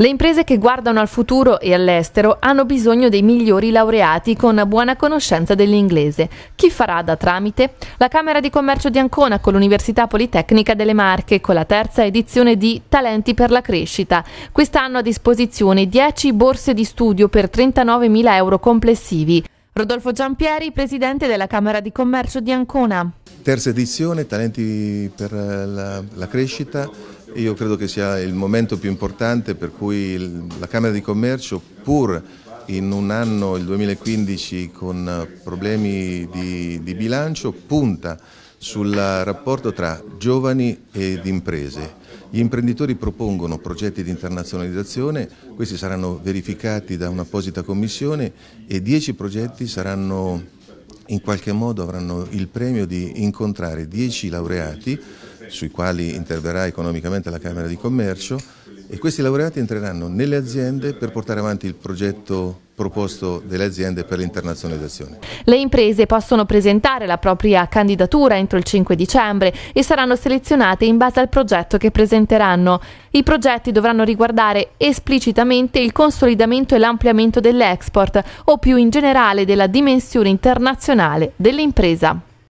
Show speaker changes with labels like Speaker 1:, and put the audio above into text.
Speaker 1: Le imprese che guardano al futuro e all'estero hanno bisogno dei migliori laureati con buona conoscenza dell'inglese. Chi farà da tramite? La Camera di Commercio di Ancona con l'Università Politecnica delle Marche con la terza edizione di Talenti per la crescita. Quest'anno a disposizione 10 borse di studio per 39.000 euro complessivi. Rodolfo Giampieri, presidente della Camera di Commercio di Ancona
Speaker 2: terza edizione, Talenti per la, la, crescita, io credo che sia il momento più importante per cui il, la Camera di Commercio, pur in un anno, il 2015, con problemi di, di bilancio, punta sul rapporto tra giovani ed imprese. Gli imprenditori propongono progetti di internazionalizzazione, questi saranno verificati da un'apposita commissione e dieci progetti saranno in qualche modo avranno il premio di incontrare dieci laureati sui quali interverrà economicamente la Camera di Commercio e questi laureati entreranno nelle aziende per portare avanti il progetto proposto delle aziende per l'internazionalizzazione.
Speaker 1: Le imprese possono presentare la propria candidatura entro il 5 dicembre e saranno selezionate in base al progetto che presenteranno. I progetti dovranno riguardare esplicitamente il consolidamento e l'ampliamento dell'export o più in generale della dimensione internazionale dell'impresa.